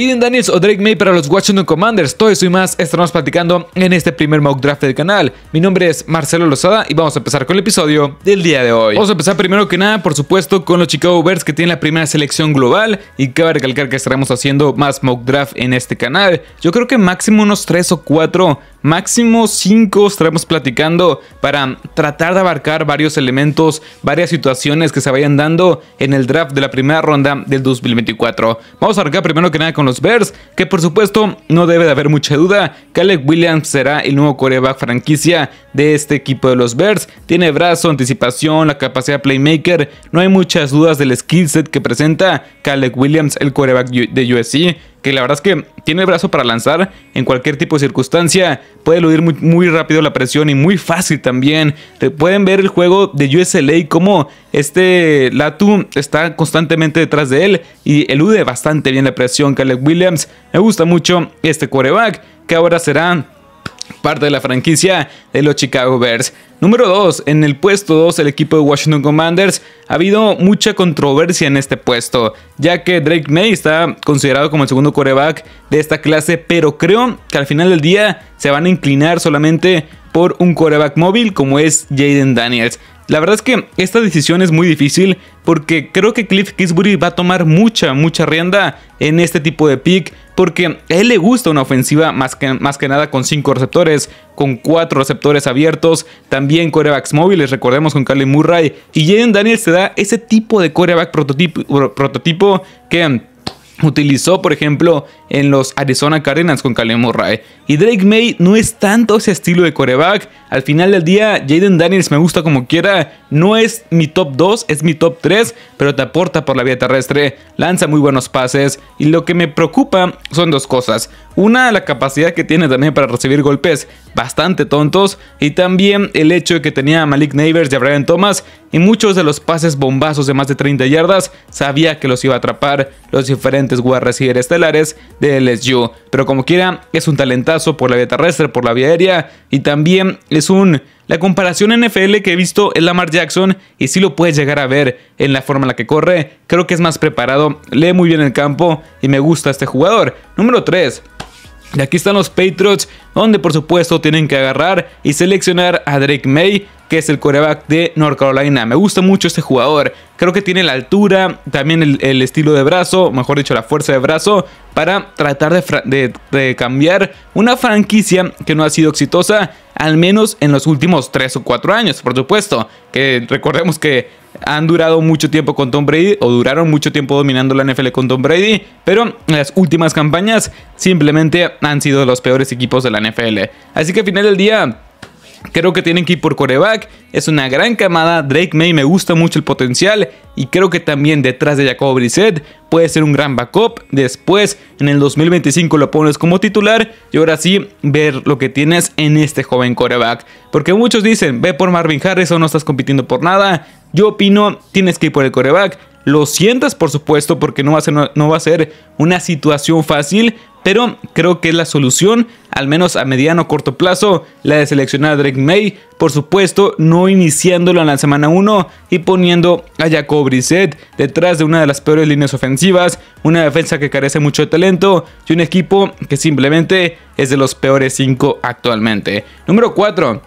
Jaden Daniels o Drake May para los Washington Commanders. Todo eso y más estaremos platicando en este primer mock draft del canal. Mi nombre es Marcelo Lozada y vamos a empezar con el episodio del día de hoy. Vamos a empezar primero que nada, por supuesto, con los Chicago Bears que tienen la primera selección global y cabe recalcar que estaremos haciendo más mock draft en este canal. Yo creo que máximo unos 3 o 4, máximo 5 estaremos platicando para tratar de abarcar varios elementos, varias situaciones que se vayan dando en el draft de la primera ronda del 2024. Vamos a arrancar primero que nada con los Bears, que por supuesto no debe de haber mucha duda, Caleb Williams será el nuevo coreback franquicia de este equipo de los Bears. Tiene brazo, anticipación, la capacidad playmaker, no hay muchas dudas del skill set que presenta Caleb Williams, el coreback de USC que la verdad es que tiene el brazo para lanzar en cualquier tipo de circunstancia, puede eludir muy, muy rápido la presión y muy fácil también. pueden ver el juego de USLA como este Latu está constantemente detrás de él y elude bastante bien la presión. Caleb Williams, me gusta mucho este coreback que ahora será parte de la franquicia de los Chicago Bears. Número 2, en el puesto 2 el equipo de Washington Commanders ha habido mucha controversia en este puesto, ya que Drake May está considerado como el segundo coreback de esta clase, pero creo que al final del día se van a inclinar solamente por un coreback móvil como es Jaden Daniels. La verdad es que esta decisión es muy difícil porque creo que Cliff Kingsbury va a tomar mucha, mucha rienda en este tipo de pick porque a él le gusta una ofensiva más que, más que nada con 5 receptores, con 4 receptores abiertos, también corebacks móviles, recordemos con Cali Murray y Jaden Daniels se da ese tipo de coreback prototipo, prototipo que utilizó, por ejemplo, en los Arizona Cardinals con Kalen Murray. Y Drake May no es tanto ese estilo de coreback. Al final del día, Jaden Daniels me gusta como quiera. No es mi top 2, es mi top 3, pero te aporta por la vía terrestre. Lanza muy buenos pases. Y lo que me preocupa son dos cosas. Una, la capacidad que tiene también para recibir golpes bastante tontos. Y también el hecho de que tenía a Malik Neighbors y a Brian Thomas, y muchos de los pases bombazos de más de 30 yardas sabía que los iba a atrapar los diferentes wide y estelares de LSU. Pero como quiera, es un talentazo por la vía terrestre, por la vía aérea y también es un la comparación NFL que he visto es Lamar Jackson y si lo puedes llegar a ver en la forma en la que corre. Creo que es más preparado, lee muy bien el campo y me gusta este jugador. Número 3. Y aquí están los Patriots, donde por supuesto tienen que agarrar y seleccionar a Drake May, que es el coreback de North Carolina. Me gusta mucho este jugador. Creo que tiene la altura, también el, estilo de brazo, mejor dicho, la fuerza de brazo, para tratar de cambiar una franquicia que no ha sido exitosa al menos en los últimos 3 o 4 años, por supuesto, que recordemos que han durado mucho tiempo con Tom Brady o duraron mucho tiempo dominando la NFL con Tom Brady, pero en las últimas campañas simplemente han sido los peores equipos de la NFL. Así que al final del día Creo que tienen que ir por coreback. Es una gran camada. Drake May me gusta mucho el potencial. Y creo que también detrás de Jacob Brissett puede ser un gran backup. Después, en el 2025 lo pones como titular. Y ahora sí, ver lo que tienes en este joven coreback. Porque muchos dicen, ve por Marvin Harris o no estás compitiendo por nada. Yo opino, tienes que ir por el coreback lo sientas, por supuesto, porque no va a ser, no va a ser una situación fácil, pero creo que es la solución, al menos a mediano o corto plazo, la de seleccionar a Drake May, por supuesto, no iniciándolo en la semana 1 y poniendo a Jacob Brissett detrás de una de las peores líneas ofensivas, una defensa que carece mucho de talento y un equipo que simplemente es de los peores 5 actualmente. Número 4.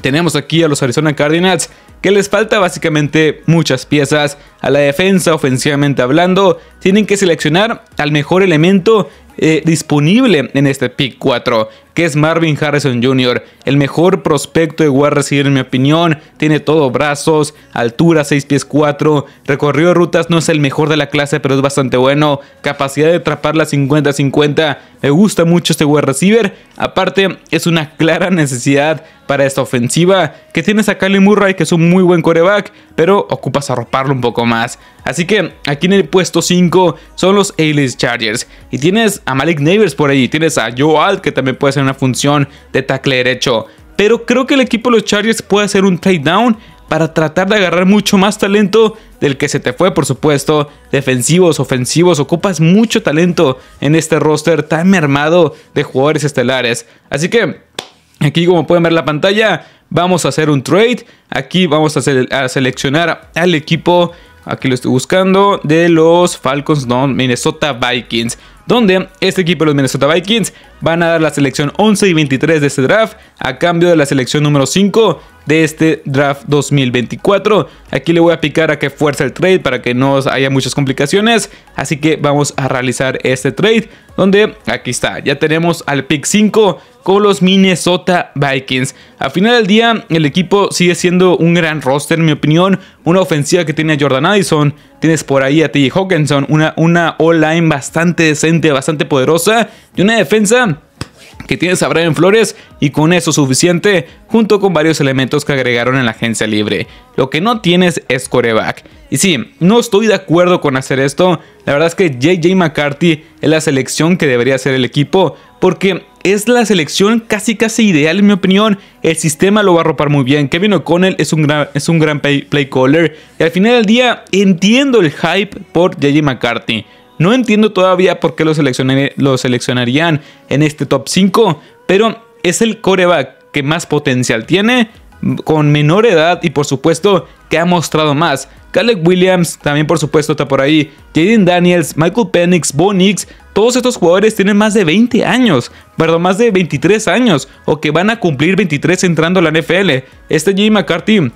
Tenemos aquí a los Arizona Cardinals que les falta básicamente muchas piezas. A la defensa, ofensivamente hablando, tienen que seleccionar al mejor elemento eh, disponible en este pick 4 que es Marvin Harrison Jr., el mejor prospecto de wide receiver en mi opinión. Tiene todo brazos, altura 6 pies 4, recorrido de rutas no es el mejor de la clase, pero es bastante bueno. Capacidad de atrapar la 50-50, me gusta mucho este wide receiver. Aparte, es una clara necesidad para esta ofensiva que tienes a Kylie Murray, que es un muy buen coreback, pero ocupas arroparlo un poco más. Así que aquí en el puesto 5 son los Alice Chargers. Y tienes a Malik Neighbors por ahí, tienes a Joe Alt, que también puede ser una función de tackle derecho. Pero creo que el equipo de los Chargers puede hacer un trade down para tratar de agarrar mucho más talento del que se te fue, por supuesto. Defensivos, ofensivos, ocupas mucho talento en este roster tan mermado de jugadores estelares. Así que aquí como pueden ver la pantalla, vamos a hacer un trade. Aquí vamos a, seleccionar al equipo, aquí lo estoy buscando, de los Falcons, no, Minnesota Vikings donde este equipo de los Minnesota Vikings van a dar la selección 11 y 23 de este draft a cambio de la selección número 5 de este draft 2024. Aquí le voy a picar a que fuerza el trade para que no haya muchas complicaciones. Así que vamos a realizar este trade donde aquí está. Ya tenemos al pick 5 con los Minnesota Vikings. a final del día el equipo sigue siendo un gran roster en mi opinión. Una ofensiva que tiene a Jordan Addison. Tienes por ahí a T.J. Hawkinson. Una, una online bastante decente, bastante poderosa y una defensa que tienes a Brian Flores y con eso suficiente, junto con varios elementos que agregaron en la agencia libre. Lo que no tienes es coreback. Y sí, no estoy de acuerdo con hacer esto. La verdad es que JJ McCarthy es la selección que debería ser el equipo, porque es la selección casi casi ideal en mi opinión. El sistema lo va a ropar muy bien. Kevin O'Connell es un gran, es un gran play, play caller. Y al final del día entiendo el hype por JJ McCarthy. No entiendo todavía por qué lo, seleccionarían en este top 5, pero es el coreback que más potencial tiene, con menor edad y por supuesto que ha mostrado más. Caleb Williams también por supuesto está por ahí. Jaden Daniels, Michael Penix, Bo Nix, todos estos jugadores tienen más de 20 años, perdón, más de 23 años o que van a cumplir 23 entrando a la NFL. Este Jimmy McCarthy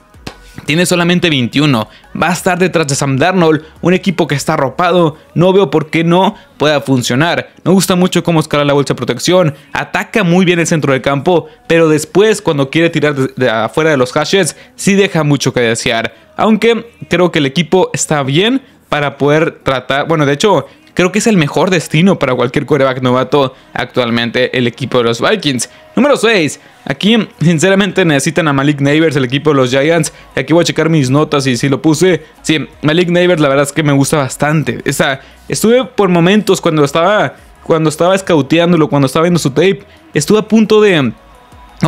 tiene solamente 21, va a estar detrás de Sam Darnold, un equipo que está arropado, no veo por qué no pueda funcionar. Me gusta mucho cómo escala la bolsa de protección, ataca muy bien el centro del campo, pero después cuando quiere tirar de afuera de los hashes, sí deja mucho que desear. Aunque creo que el equipo está bien para poder tratar, bueno, de hecho, Creo que es el mejor destino para cualquier quarterback novato actualmente el equipo de los Vikings. Número 6. Aquí, sinceramente, necesitan a Malik Neighbors, el equipo de los Giants. Aquí voy a checar mis notas y si lo puse. Sí, Malik Neighbors, la verdad es que me gusta bastante. O sea, estuve por momentos cuando estaba, cuando estaba escauteándolo, cuando estaba viendo su tape, estuve a punto de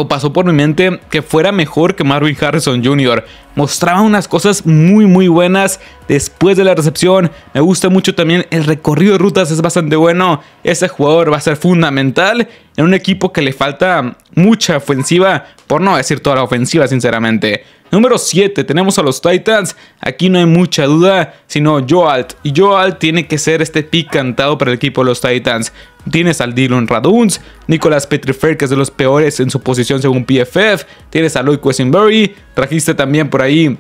o pasó por mi mente que fuera mejor que Marvin Harrison Jr. Mostraba unas cosas muy muy buenas después de la recepción. Me gusta mucho también el recorrido de rutas, es bastante bueno. Ese jugador va a ser fundamental en un equipo que le falta mucha ofensiva, por no decir toda la ofensiva sinceramente. Número 7, tenemos a los Titans. Aquí no hay mucha duda, sino Joalt. Y Joalt tiene que ser este pick cantado para el equipo de los Titans. Tienes al Dylan Raduns, Nicolas Petrifer, que es de los peores en su posición según PFF. Tienes a Lloyd Questenberry. Trajiste también por ahí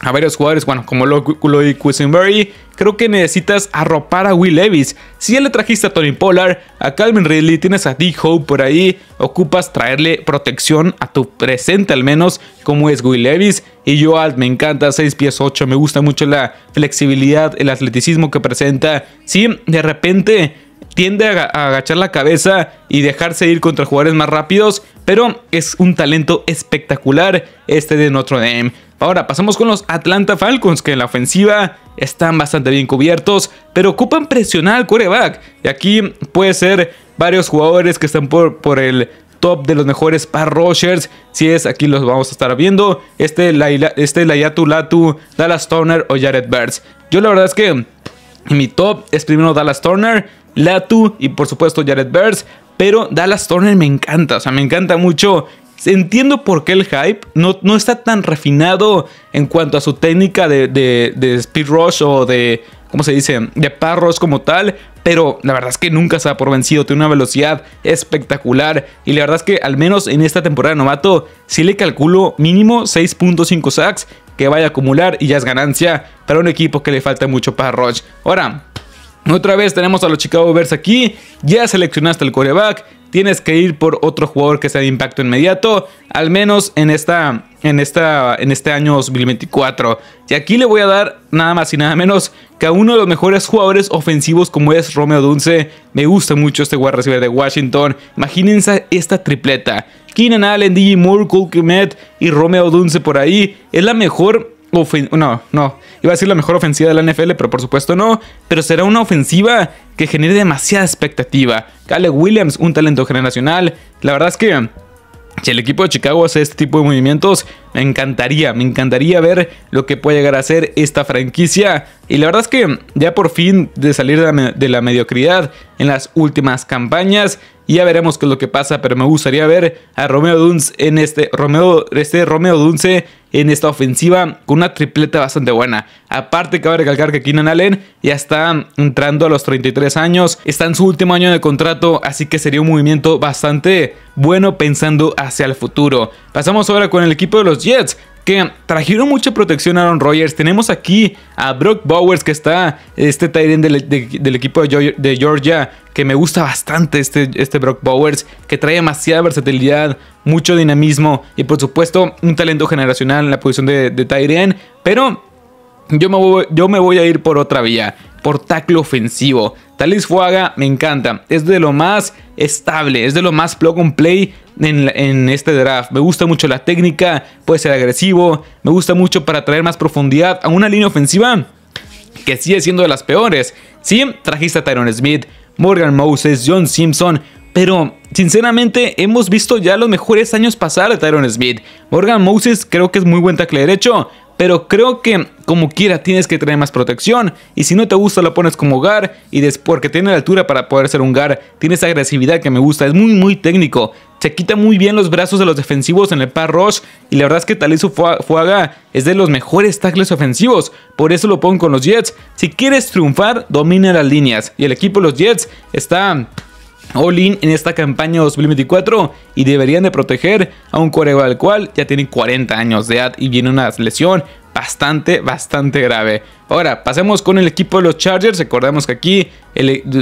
a varios jugadores, bueno, como Lloyd Quisenberry, creo que necesitas arropar a Will Levis. Si ya le trajiste a Tony Pollard, a Calvin Ridley, tienes a d Hope por ahí, ocupas traerle protección a tu presente al menos, como es Will Levis. Y yo me encanta, 6 pies 8, me gusta mucho la flexibilidad, el atleticismo que presenta. Si de repente tiende a, agachar la cabeza y dejarse ir contra jugadores más rápidos, pero es un talento espectacular este de Notre Dame. Ahora pasamos con los Atlanta Falcons, que en la ofensiva están bastante bien cubiertos, pero ocupan presionar al coreback. Y aquí puede ser varios jugadores que están por, por el top de los mejores para rushers. Si es, aquí los vamos a estar viendo. Este este Layatu Latu, Dallas Turner o Jared Birds. Yo la verdad es que mi top es primero Dallas Turner Latu y por supuesto Jared Burns. Pero Dallas Turner me encanta, o sea, me encanta mucho. Entiendo por qué el hype no, no está tan refinado en cuanto a su técnica de, speed rush o de, ¿cómo se dice?, de parros como tal. Pero la verdad es que nunca se ha por vencido, tiene una velocidad espectacular. Y la verdad es que al menos en esta temporada de novato, Si le calculo mínimo 6.5 sacks que vaya a acumular y ya es ganancia para un equipo que le falta mucho para Rush. Ahora, otra vez tenemos a los Chicago Bears aquí. Ya seleccionaste el coreback. Tienes que ir por otro jugador que sea de impacto inmediato. Al menos en, esta, en, esta, en este año 2024. Y aquí le voy a dar nada más y nada menos que a uno de los mejores jugadores ofensivos como es Romeo Dunce. Me gusta mucho este wide receiver de Washington. Imagínense esta tripleta. Keenan Allen, DJ Moore, Cole y Romeo Dunce por ahí. Es la mejor no, no, iba a ser la mejor ofensiva de la NFL, pero por supuesto no, pero será una ofensiva que genere demasiada expectativa. Caleb Williams, un talento generacional, la verdad es que si el equipo de Chicago hace este tipo de movimientos, me encantaría, me encantaría ver lo que puede llegar a hacer esta franquicia. Y la verdad es que ya por fin de salir de la, mediocridad en las últimas campañas, ya veremos qué es lo que pasa, pero me gustaría ver a Romeo Dunce en este Romeo, este Romeo Dunce en esta ofensiva con una tripleta bastante buena. Aparte, cabe recalcar que Keenan Allen ya está entrando a los 33 años, está en su último año de contrato, así que sería un movimiento bastante bueno pensando hacia el futuro. Pasamos ahora con el equipo de los Jets, que trajeron mucha protección a Aaron Rodgers. Tenemos aquí a Brock Bowers, que está este Tyrion del, equipo de Georgia, que me gusta bastante este, este Brock Bowers, que trae demasiada versatilidad, mucho dinamismo y por supuesto un talento generacional en la posición de, de Pero yo me, voy, yo me voy a ir por otra vía, por tackle ofensivo. Talis Fuaga me encanta, es de lo más estable, es de lo más plug and play en, este draft. Me gusta mucho la técnica, puede ser agresivo, me gusta mucho para traer más profundidad a una línea ofensiva que sigue siendo de las peores. Si trajiste a Tyron Smith, Morgan Moses, John Simpson, pero sinceramente hemos visto ya los mejores años pasar de Tyron Smith. Morgan Moses creo que es muy buen tackle derecho, pero creo que como quiera tienes que traer más protección y si no te gusta lo pones como gar y después porque tiene la altura para poder ser un gar, esa agresividad que me gusta, es muy muy técnico se quita muy bien los brazos de los defensivos en el par rush y la verdad es que Talisu Fuaga es de los mejores tackles ofensivos, por eso lo pongo con los Jets. Si quieres triunfar, domina las líneas y el equipo de los Jets está all-in en esta campaña 2024 y deberían de proteger a un coreo al cual ya tiene 40 años de edad y viene una lesión, bastante, bastante grave. Ahora, pasemos con el equipo de los Chargers. Recordemos que aquí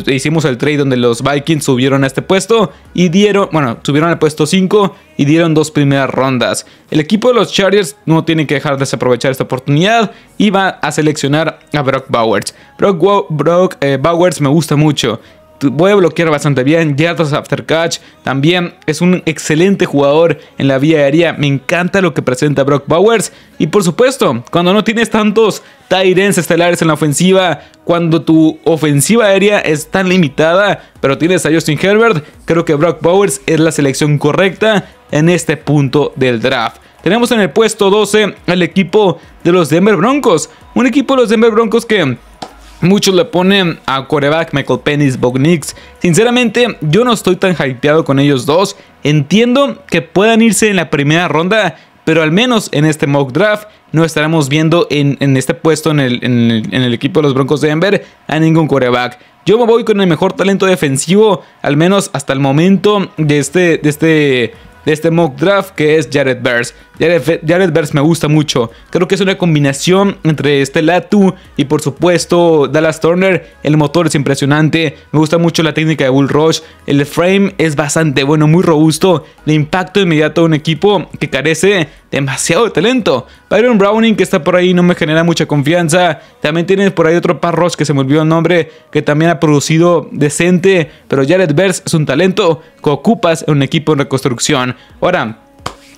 hicimos el trade donde los Vikings subieron a este puesto y dieron, bueno, subieron al puesto 5 y dieron dos primeras rondas. El equipo de los Chargers no tiene que dejar de desaprovechar esta oportunidad y va a seleccionar a Brock Bowers. Brock, eh, Bowers me gusta mucho a bloquear bastante bien. Yardas after también es un excelente jugador en la vía aérea. Me encanta lo que presenta Brock Bowers. Y por supuesto, cuando no tienes tantos Tyrens estelares en la ofensiva, cuando tu ofensiva aérea es tan limitada, pero tienes a Justin Herbert, creo que Brock Bowers es la selección correcta en este punto del draft. Tenemos en el puesto 12 al equipo de los Denver Broncos. Un equipo de los Denver Broncos que Muchos le ponen a coreback Michael penis, Bognix. Sinceramente, yo no estoy tan hypeado con ellos dos. Entiendo que puedan irse en la primera ronda, pero al menos en este mock draft no estaremos viendo en, este puesto en el, equipo de los Broncos de Denver a ningún coreback. Yo me voy con el mejor talento defensivo, al menos hasta el momento de este, de este, de este mock draft, que es Jared Bears. Jared, Verse me gusta mucho. Creo que es una combinación entre Latu y por supuesto Dallas Turner. El motor es impresionante. Me gusta mucho la técnica de Bull Rush. El frame es bastante bueno, muy robusto. le impacto inmediato a un equipo que carece demasiado de talento. Byron Browning, que está por ahí, no me genera mucha confianza. También tienes por ahí otro Parros que se me olvidó el nombre, que también ha producido decente. Pero Jared Verse es un talento que ocupas en un equipo en reconstrucción. Ahora,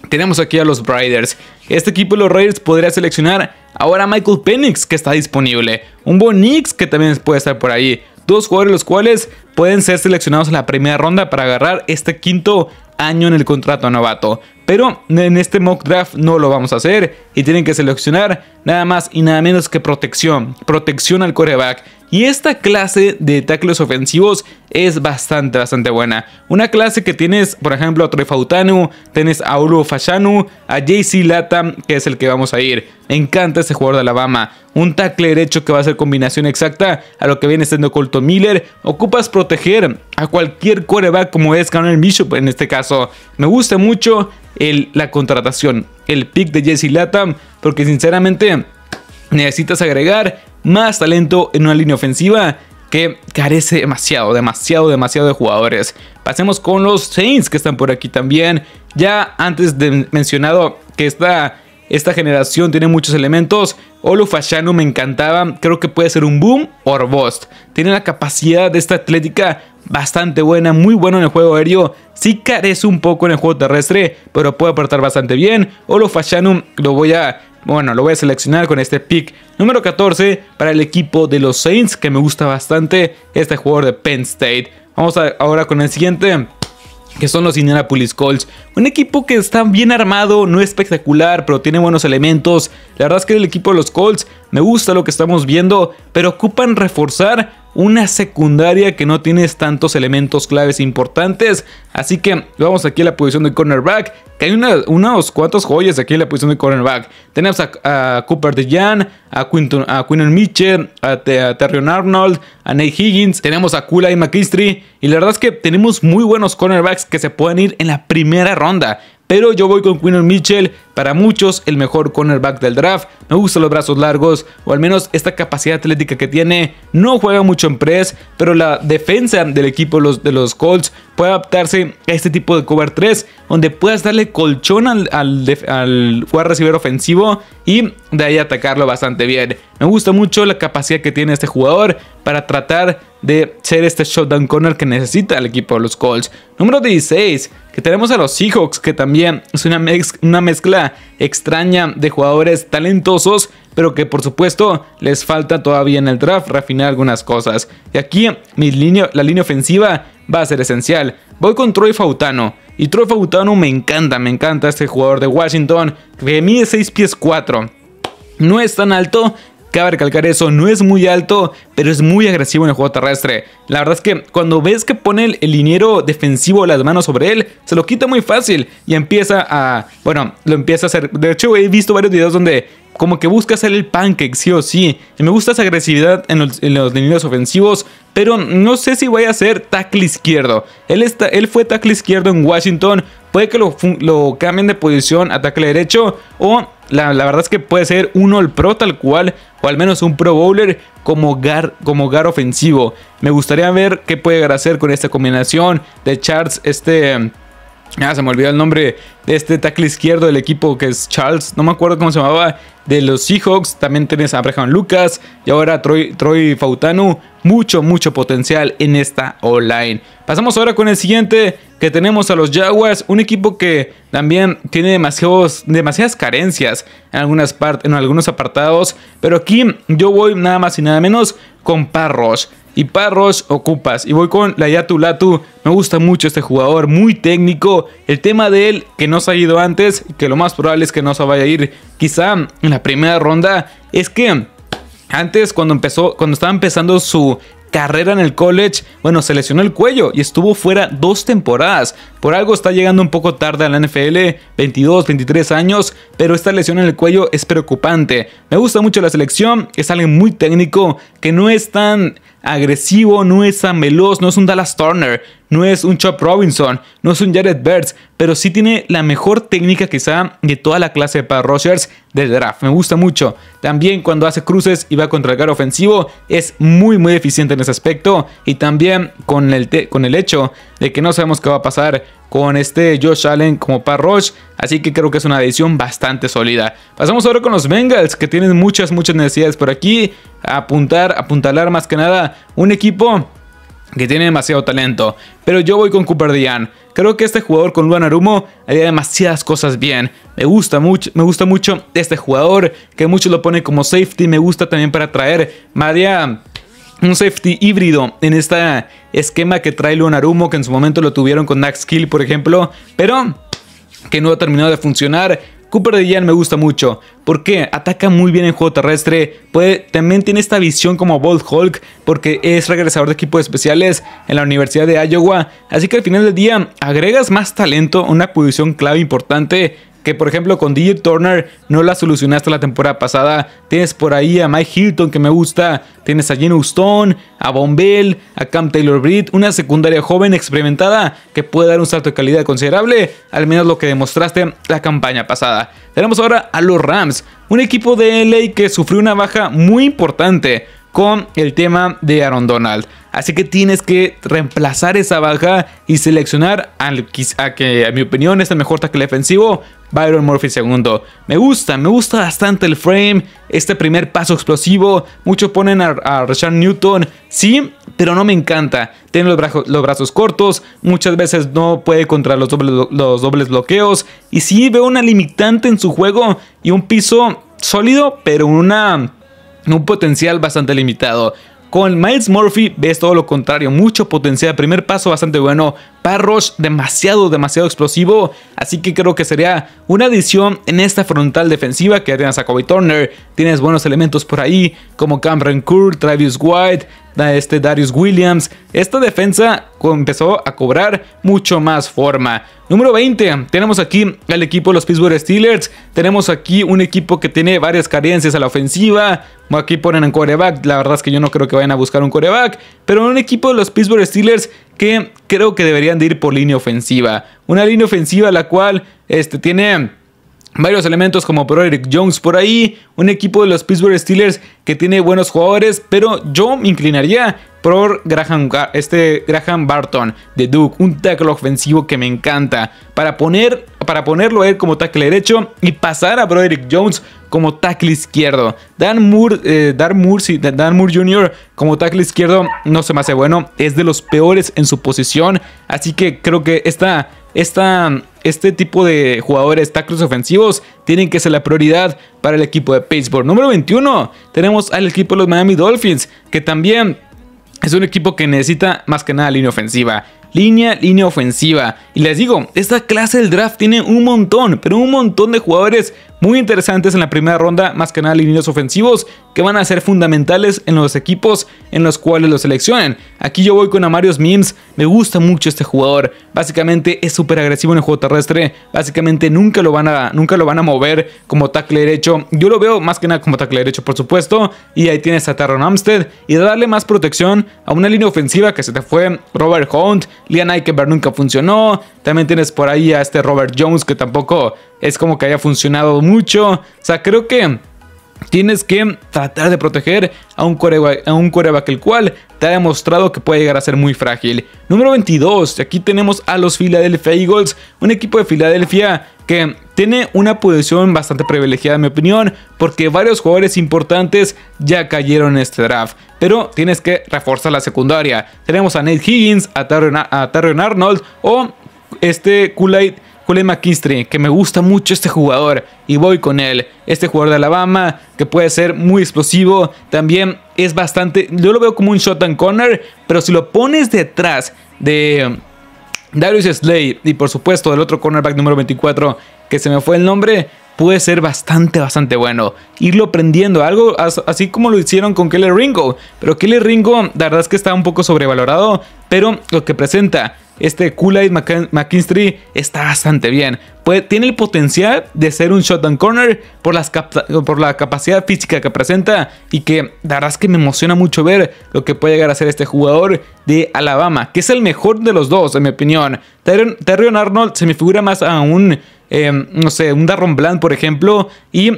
tenemos aquí a los Raiders. Este equipo de los Raiders podría seleccionar ahora a Michael Penix, que está disponible. Un Bonix, que también puede estar por ahí. Dos jugadores los cuales pueden ser seleccionados en la primera ronda para agarrar este quinto año en el contrato novato. Pero en este mock draft no lo vamos a hacer y tienen que seleccionar nada más y nada menos que protección, protección al coreback. Y esta clase de tackles ofensivos es bastante, bastante buena. Una clase que tienes, por ejemplo, a Trefautanu, tienes a Ulu Fashanu, a JC Lata que es el que vamos a ir. Me encanta ese jugador de Alabama. Un tackle derecho que va a ser combinación exacta a lo que viene siendo Colton Miller. Ocupas proteger a cualquier coreback como es Connor Bishop en este caso. Me gusta mucho el, la contratación, el pick de Jesse Latham, porque sinceramente necesitas agregar más talento en una línea ofensiva que carece demasiado, demasiado, demasiado de jugadores. Pasemos con los Saints que están por aquí también. Ya antes de mencionado que está esta generación tiene muchos elementos. Olufashanu me encantaba, creo que puede ser un boom o bust. Tiene la capacidad de esta atlética bastante buena, muy bueno en el juego aéreo. Sí carece un poco en el juego terrestre, pero puede aportar bastante bien. Olufashanu lo voy a bueno, lo voy a seleccionar con este pick número 14 para el equipo de los Saints, que me gusta bastante este jugador de Penn State. Vamos ahora con el siguiente que son los Indianapolis Colts. Un equipo que está bien armado, no espectacular, pero tiene buenos elementos. La verdad es que el equipo de los Colts me gusta lo que estamos viendo, pero ocupan reforzar una secundaria que no tienes tantos elementos claves importantes. Así que vamos aquí a la posición de cornerback. Que hay una, unos cuantos joyas aquí en la posición de cornerback. Tenemos a, Cooper DeJan, a, a Quinton Mitchell, a, a Arnold, a Nate Higgins. Tenemos a Kula y McKistry. Y la verdad es que tenemos muy buenos cornerbacks que se pueden ir en la primera ronda pero yo voy con Quinnon Mitchell, para muchos el mejor cornerback del draft, me gustan los brazos largos o al menos esta capacidad atlética que tiene, no juega mucho en press, pero la defensa del equipo de los Colts puede adaptarse a este tipo de cover 3, donde puedas darle colchón al, al, al jugador ofensivo y de ahí atacarlo bastante bien. Me gusta mucho la capacidad que tiene este jugador para tratar de ser este shutdown corner que necesita el equipo de los Colts. Número 16, que tenemos a los Seahawks, que también es una, una mezcla extraña de jugadores talentosos, pero que por supuesto les falta todavía en el draft refinar algunas cosas. Y aquí mi línea, la línea ofensiva va a ser esencial. Voy con Troy Fautano. Y Troy Fautano me encanta, me encanta este jugador de Washington, que mide 6 pies 4. No es tan alto, Cabe recalcar eso, no es muy alto, pero es muy agresivo en el juego terrestre. La verdad es que cuando ves que pone el, liniero defensivo las manos sobre él, se lo quita muy fácil y empieza a... Bueno, lo empieza a hacer... De hecho, he visto varios videos donde como que busca hacer el pancake, sí o sí. Y me gusta esa agresividad en los, en ofensivos, pero no sé si vaya a ser tackle izquierdo. Él, está, él fue tackle izquierdo en Washington, puede que lo, lo cambien de posición a tackle derecho o la, verdad es que puede ser un All Pro tal cual, o al menos un Pro Bowler como gar, como gar ofensivo. Me gustaría ver qué puede hacer con esta combinación de Charles, este... Ah, se me olvidó el nombre de este tackle izquierdo del equipo que es Charles. No me acuerdo cómo se llamaba. De los Seahawks. También tienes a Abraham Lucas. Y ahora Troy, Troy Fautanu. Mucho, mucho potencial en esta online. Pasamos ahora con el siguiente que tenemos a los Jaguars, un equipo que también tiene demasiados, demasiadas carencias en, algunas en algunos apartados, pero aquí yo voy nada más y nada menos con Parros. Y Parros ocupas. Y voy con Layatu Latu. Me gusta mucho este jugador, muy técnico. El tema de él, que no se ha ido antes, que lo más probable es que no se vaya a ir quizá en la primera ronda, es que antes, cuando empezó, cuando estaba empezando su carrera en el college, bueno, se lesionó el cuello y estuvo fuera dos temporadas. Por algo está llegando un poco tarde a la NFL, 22, 23 años, pero esta lesión en el cuello es preocupante. Me gusta mucho la selección, es alguien muy técnico, que no es tan agresivo, no es tan veloz, no es un Dallas Turner, no es un Chop Robinson, no es un Jared Birds, pero sí tiene la mejor técnica quizá de toda la clase para Rogers del draft. Me gusta mucho. También cuando hace cruces y va contra el cara ofensivo, es muy muy eficiente en ese aspecto. Y también con el, con el hecho de que no sabemos qué va a pasar con este Josh Allen como par Roche. Así que creo que es una decisión bastante sólida. Pasamos ahora con los Bengals, que tienen muchas, muchas necesidades por aquí. Apuntar, apuntalar más que nada un equipo que tiene demasiado talento. Pero yo voy con Cooper Diane. Creo que este jugador con Luan Arumo haría demasiadas cosas bien. Me gusta mucho, me gusta mucho este jugador, que muchos lo ponen como safety. Me gusta también para traer María un safety híbrido en este esquema que trae Arumo, que en su momento lo tuvieron con Max Kill, por ejemplo, pero que no ha terminado de funcionar. Cooper de Jan me gusta mucho. porque Ataca muy bien en juego terrestre. Puede, también tiene esta visión como Bolt Hulk. Porque es regresador de equipos especiales en la Universidad de Iowa. Así que al final del día agregas más talento. Una posición clave importante que por ejemplo con DJ Turner no la solucionaste la temporada pasada. Tienes por ahí a Mike Hilton que me gusta, tienes a Gene Stone, a Bombell, a Cam Taylor Britt, una secundaria joven experimentada que puede dar un salto de calidad considerable, al menos lo que demostraste la campaña pasada. Tenemos ahora a los Rams, un equipo de LA que sufrió una baja muy importante con el tema de Aaron Donald. Así que tienes que reemplazar esa baja y seleccionar a que, a mi opinión, es el mejor tackle defensivo, Byron Murphy segundo. Me gusta, me gusta bastante el frame, este primer paso explosivo. Muchos ponen a, Richard Newton, sí, pero no me encanta. Tiene los, brazos, los brazos cortos, muchas veces no puede contra los los dobles bloqueos. Y sí veo una limitante en su juego y un piso sólido, pero una un potencial bastante limitado. Con Miles Murphy ves todo lo contrario, mucho potencial, primer paso bastante bueno, Barros demasiado, demasiado explosivo, así que creo que sería una adición en esta frontal defensiva que tienes a Turner, tienes buenos elementos por ahí como Cameron Cool, Travis White, este Darius Williams. Esta defensa empezó a cobrar mucho más forma. Número 20, tenemos aquí al equipo de los Pittsburgh Steelers. Tenemos aquí un equipo que tiene varias carencias a la ofensiva. Aquí ponen en coreback. La verdad es que yo no creo que vayan a buscar un coreback. Pero un equipo de los Pittsburgh Steelers que creo que deberían de ir por línea ofensiva. Una línea ofensiva la cual este, tiene varios elementos como Pro Eric Jones por ahí, un equipo de los Pittsburgh Steelers que tiene buenos jugadores, pero yo me inclinaría por Graham, este Graham Barton de Duke, un tackle ofensivo que me encanta, para poner para ponerlo a él como tackle derecho y pasar a Broderick Jones como tackle izquierdo. Dan Moore, eh, Dan, Jr. como tackle izquierdo no se me hace bueno. Es de los peores en su posición. Así que creo que esta, este tipo de jugadores, tackles ofensivos, tienen que ser la prioridad para el equipo de Pittsburgh. Número 21, tenemos al equipo de los Miami Dolphins, que también es un equipo que necesita más que nada línea ofensiva línea, línea ofensiva. Y les digo, esta clase del draft tiene un montón, pero un montón de jugadores muy interesantes en la primera ronda, más que nada líneas ofensivos que van a ser fundamentales en los equipos en los cuales lo seleccionen. Aquí yo voy con Amarios Mims, me gusta mucho este jugador, básicamente es súper agresivo en el juego terrestre, básicamente nunca lo, van a, nunca lo van a mover como tackle derecho, yo lo veo más que nada como tackle derecho por supuesto, y ahí tienes a Taron Amstead, y darle más protección a una línea ofensiva que se te fue Robert Hunt, Lian nunca funcionó, también tienes por ahí a este Robert Jones que tampoco es como que haya funcionado mucho, o sea creo que Tienes que tratar de proteger a un, coreback, a un el cual te ha demostrado que puede llegar a ser muy frágil. Número 22, aquí tenemos a los Philadelphia Eagles, un equipo de Filadelfia que tiene una posición bastante privilegiada en mi opinión, porque varios jugadores importantes ya cayeron en este draft, pero tienes que reforzar la secundaria. Tenemos a Nate Higgins, a Terry Arnold o este kool Julian McKinstry, que me gusta mucho este jugador y voy con él. Este jugador de Alabama, que puede ser muy explosivo, también es bastante, yo lo veo como un shot and corner, pero si lo pones detrás de mm, Darius Slade y por supuesto del otro cornerback número 24, que se me fue el nombre, puede ser bastante, bastante bueno. Irlo prendiendo, algo así como lo hicieron con Kelly Ringo. Pero Kelly Ringo, la verdad es que está un poco sobrevalorado, pero lo que presenta este Kool-Aid McKinstry está bastante bien. tiene el potencial de ser un shotdown corner por, la capacidad física que presenta y que darás que me emociona mucho ver lo que puede llegar a ser este jugador de Alabama, que es el mejor de los dos, en mi opinión. Terry Arnold se me figura más a un Em, no sé, un Darron Bland, por ejemplo. Y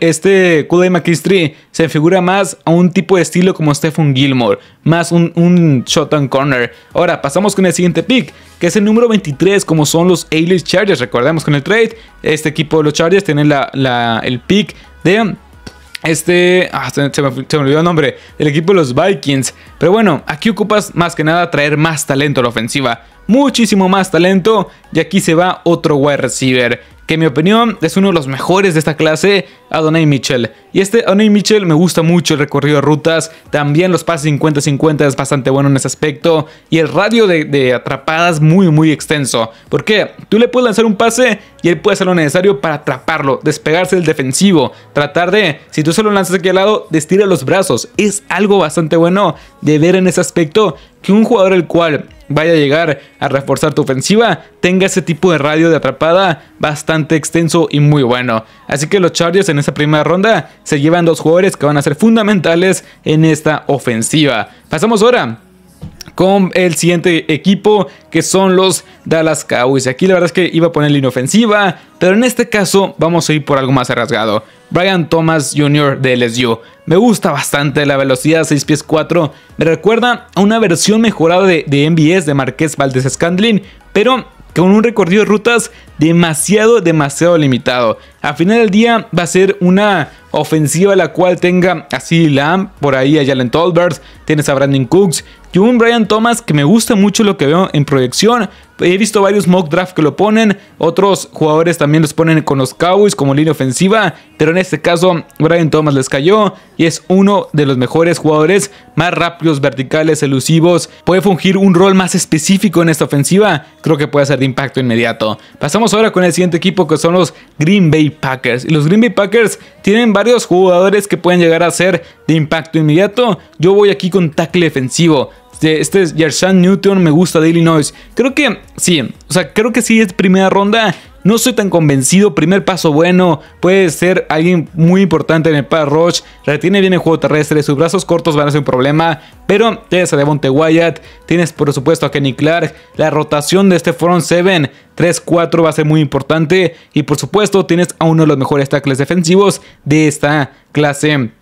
este Kudai McKinstry se figura más a un tipo de estilo como Stephen Gilmore, más un, un corner. Ahora, pasamos con el siguiente pick, que es el número 23, como son los Ailes Chargers. Recordemos con el trade, este equipo de los Chargers tiene la, el pick de. Este. Ah, se, me, olvidó el nombre. El equipo de los Vikings. Pero bueno, aquí ocupas más que nada traer más talento a la ofensiva muchísimo más talento. Y aquí se va otro wide receiver, que en mi opinión es uno de los mejores de esta clase, Adonai Mitchell. Y este Adonai Mitchell me gusta mucho el recorrido de rutas, también los pases 50-50 es bastante bueno en ese aspecto, y el radio de, atrapadas muy muy extenso, porque tú le puedes lanzar un pase y él puede hacer lo necesario para atraparlo, despegarse del defensivo, tratar de, si tú solo lanzas aquí al lado, destira los brazos, es algo bastante bueno de ver en ese aspecto que un jugador el cual vaya a llegar a reforzar tu ofensiva, tenga ese tipo de radio de atrapada bastante extenso y muy bueno. Así que los Chargers en esta primera ronda se llevan dos jugadores que van a ser fundamentales en esta ofensiva. Pasamos ahora con el siguiente equipo que son los Dallas Cowboys. Aquí la verdad es que iba a ponerle inofensiva, pero en este caso vamos a ir por algo más arrasgado Brian Thomas Jr. de LSU. Me gusta bastante la velocidad, 6 pies 4. Me recuerda a una versión mejorada de, de MBS de Marqués Valdez Scandlin, pero con un recorrido de rutas demasiado, demasiado limitado. Al final del día va a ser una ofensiva la cual tenga a la Lamb, por ahí a Jalen Tolbert, tienes a Brandon Cooks y un Brian Thomas que me gusta mucho lo que veo en proyección. He visto varios mock draft que lo ponen, otros jugadores también los ponen con los Cowboys como línea ofensiva, pero en este caso Brian Thomas les cayó y es uno de los mejores jugadores, más rápidos, verticales, elusivos, puede fungir un rol más específico en esta ofensiva, creo que puede ser de impacto inmediato. Pasamos ahora con el siguiente equipo que son los Green Bay Packers. Y los Green Bay Packers tienen varios jugadores que pueden llegar a ser de impacto inmediato. Yo voy aquí con tackle defensivo. Este es Yersan Newton, me gusta de Illinois. Creo que sí, o sea, creo que sí es primera ronda no soy tan convencido. Primer paso bueno. Puede ser alguien muy importante en el pass rush. Retiene bien el juego terrestre. Sus brazos cortos van a ser un problema. Pero tienes a Devonte Wyatt. Tienes por supuesto a Kenny Clark. La rotación de este front 7. 3-4 va a ser muy importante. Y por supuesto tienes a uno de los mejores tackles defensivos de esta clase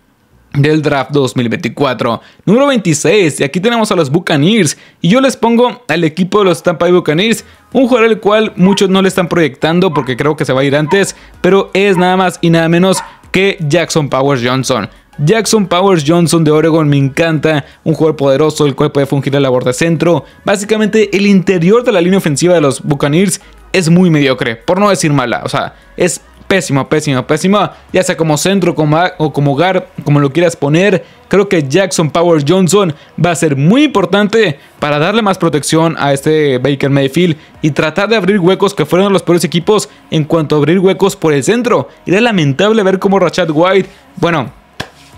del draft 2024. Número 26, y aquí tenemos a los Buccaneers. Y yo les pongo al equipo de los Tampa Bay Buccaneers, un jugador al cual muchos no le están proyectando porque creo que se va a ir antes, pero es nada más y nada menos que Jackson Powers Johnson. Jackson Powers Johnson de Oregon me encanta, un jugador poderoso, el cual puede fungir a la borda centro. Básicamente, el interior de la línea ofensiva de los Buccaneers es muy mediocre, por no decir mala. O sea, es pésima, pésima, pésima. Ya sea como centro como o como hogar, como lo quieras poner. Creo que Jackson Power Johnson va a ser muy importante para darle más protección a este Baker Mayfield y tratar de abrir huecos que fueron los peores equipos en cuanto a abrir huecos por el centro. Era lamentable ver cómo Rashad White, bueno,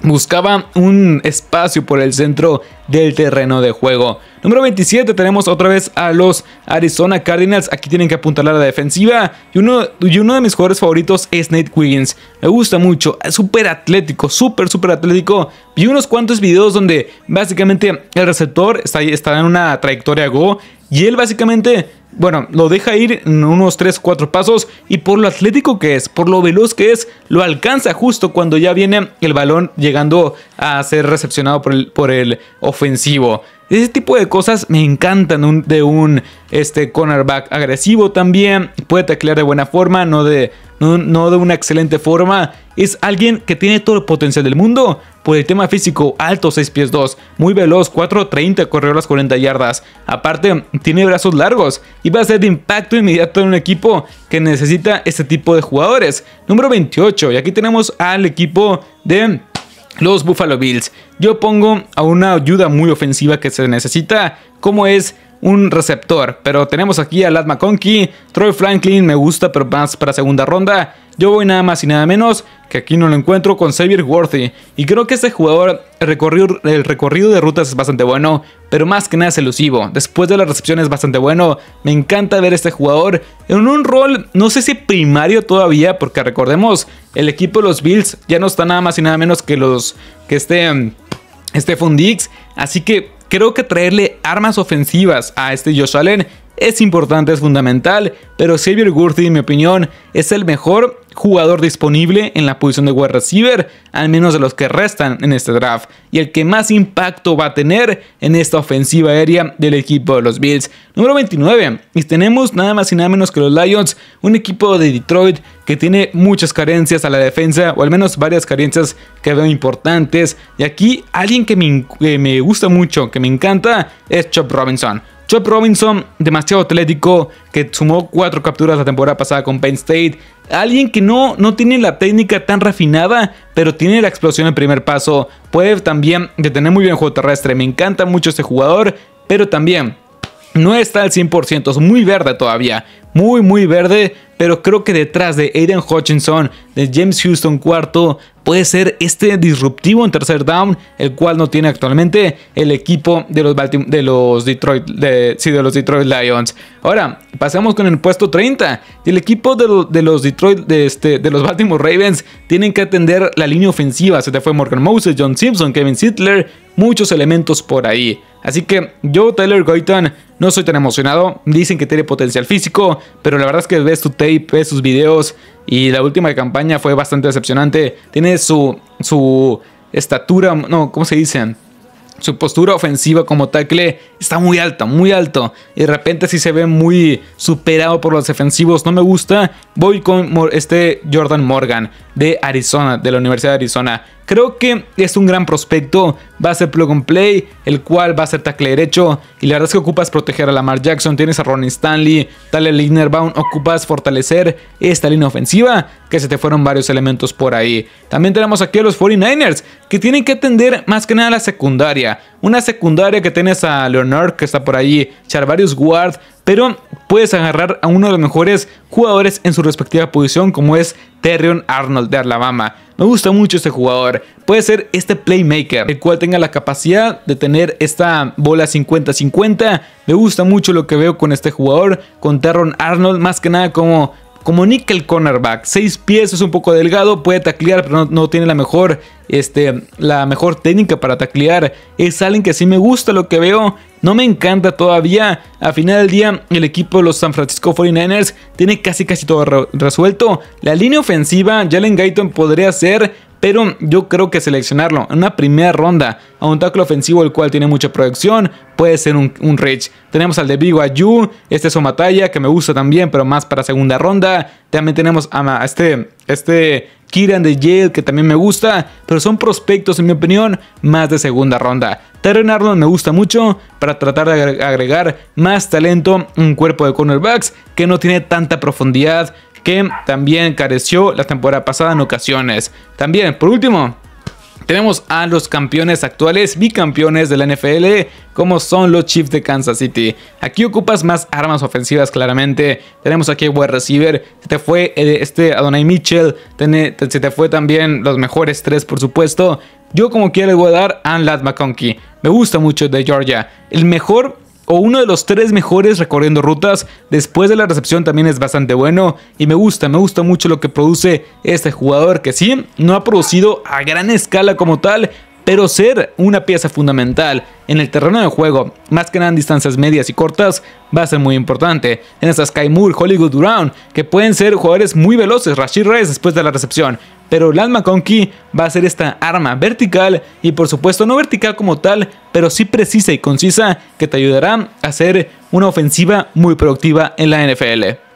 buscaba un espacio por el centro del terreno de juego. Número 27 tenemos otra vez a los Arizona Cardinals. Aquí tienen que apuntar a la defensiva. Y uno, y uno de mis jugadores favoritos es Nate Wiggins. Me gusta mucho. Es súper atlético, súper, súper atlético. Vi unos cuantos videos donde básicamente el receptor está, está en una trayectoria go y él básicamente, bueno, lo deja ir en unos 3, 4 pasos y por lo atlético que es, por lo veloz que es, lo alcanza justo cuando ya viene el balón llegando a ser recepcionado por el, por el ofensivo. Ese tipo de cosas me encantan de un este, cornerback agresivo también. Puede taclear de buena forma, no de no, de una excelente forma, es alguien que tiene todo el potencial del mundo. Por el tema físico, alto 6 pies 2, muy veloz, 4.30, corrió las 40 yardas. Aparte, tiene brazos largos y va a ser de impacto inmediato en un equipo que necesita este tipo de jugadores. Número 28, y aquí tenemos al equipo de los Buffalo Bills. Yo pongo a una ayuda muy ofensiva que se necesita, como es un receptor. Pero tenemos aquí a Lad McConkey, Troy Franklin me gusta, pero más para segunda ronda. Yo voy nada más y nada menos que aquí no lo encuentro con Xavier Worthy. Y creo que este jugador, el recorrido, el recorrido de rutas es bastante bueno, pero más que nada es elusivo. Después de la recepción es bastante bueno. Me encanta ver este jugador en un rol, no sé si primario todavía, porque recordemos, el equipo de los Bills ya no está nada más y nada menos que los que este, este Fundix. Así que Creo que traerle armas ofensivas a este Josh Allen es importante, es fundamental, pero Xavier Gurthy, en mi opinión, es el mejor jugador disponible en la posición de wide receiver, al menos de los que restan en este draft, y el que más impacto va a tener en esta ofensiva aérea del equipo de los Bills. Número 29, y tenemos nada más y nada menos que los Lions, un equipo de Detroit que tiene muchas carencias a la defensa, o al menos varias carencias que veo importantes, y aquí alguien que me, me gusta mucho, que me encanta, es Chop Robinson. Chop Robinson, demasiado atlético, que sumó cuatro capturas la temporada pasada con Penn State. Alguien que no, no tiene la técnica tan refinada, pero tiene la explosión en primer paso. Puede también detener muy bien el juego terrestre. Me encanta mucho este jugador, pero también no está al 100%, es muy verde todavía, muy muy verde, pero creo que detrás de Aiden Hutchinson, de James Houston cuarto, puede ser este disruptivo en tercer down, el cual no tiene actualmente el equipo de los, de los, Detroit, de, los Detroit Lions. Ahora, pasamos con el puesto 30. El equipo de, los Detroit, este, de los Baltimore Ravens, tienen que atender la línea ofensiva. Se te fue Morgan Moses, John Simpson, Kevin Sittler, muchos elementos por ahí. Así que yo, Tyler Goyton, no soy tan emocionado. Dicen que tiene potencial físico, pero la verdad es que ves su tape, ves sus videos y la última campaña fue bastante decepcionante. Tiene su, su estatura, no, ¿cómo se dicen? Su postura ofensiva como tackle está muy alta, muy alto. Y de repente sí se ve muy superado por los defensivos. No me gusta. Voy con este Jordan Morgan de Arizona, de la Universidad de Arizona. Creo que es un gran prospecto, va a ser plug and play, el cual va a ser tackle derecho. Y la verdad es que ocupas proteger a Lamar Jackson, tienes a Ronnie Stanley, Ligner bound. ocupas fortalecer esta línea ofensiva, que se te fueron varios elementos por ahí. También tenemos aquí a los 49ers, que tienen que atender más que nada la secundaria. Una secundaria que tienes a Leonard, que está por ahí, Charvarius Ward, pero puedes agarrar a uno de los mejores jugadores en su respectiva posición como es Terrion Arnold de Alabama. Me gusta mucho este jugador. Puede ser este playmaker, el cual tenga la capacidad de tener esta bola 50-50. Me gusta mucho lo que veo con este jugador, con Terron Arnold, más que nada como como el cornerback. 6 pies, es un poco delgado, puede taclear, pero no, tiene la mejor, este, la mejor técnica para taclear. Es alguien que sí me gusta lo que veo, no me encanta todavía. A final del día, el equipo de los San Francisco 49ers tiene casi casi todo resuelto. La línea ofensiva, Jalen Gayton podría ser pero yo creo que seleccionarlo en una primera ronda a un tackle ofensivo el cual tiene mucha proyección puede ser un, un reach. Tenemos al de Yu. este es Omataya que me gusta también, pero más para segunda ronda. También tenemos a, este, este Kiran de Yale, que también me gusta, pero son prospectos, en mi opinión, más de segunda ronda. Terren me gusta mucho para tratar de agregar más talento, un cuerpo de cornerbacks que no tiene tanta profundidad, que también careció la temporada pasada en ocasiones. También, por último, tenemos a los campeones actuales, bicampeones de la NFL, como son los Chiefs de Kansas City. Aquí ocupas más armas ofensivas, claramente. Tenemos aquí buen receiver, se te fue eh, este Adonai Mitchell, se te fue también los mejores tres, por supuesto. Yo como quiero voy a dar a Lad McConkey. Me gusta mucho de Georgia. El mejor o uno de los tres mejores recorriendo rutas. Después de la recepción también es bastante bueno y me gusta, me gusta mucho lo que produce este jugador que sí, no ha producido a gran escala como tal, pero ser una pieza fundamental en el terreno de juego, más que nada en distancias medias y cortas, va a ser muy importante. En esas Kaimur, Hollywood Brown, que pueden ser jugadores muy veloces, Rashid Reyes después de la recepción, pero Lance McConkey va a ser esta arma vertical y por supuesto no vertical como tal, pero sí precisa y concisa que te ayudará a hacer una ofensiva muy productiva en la NFL.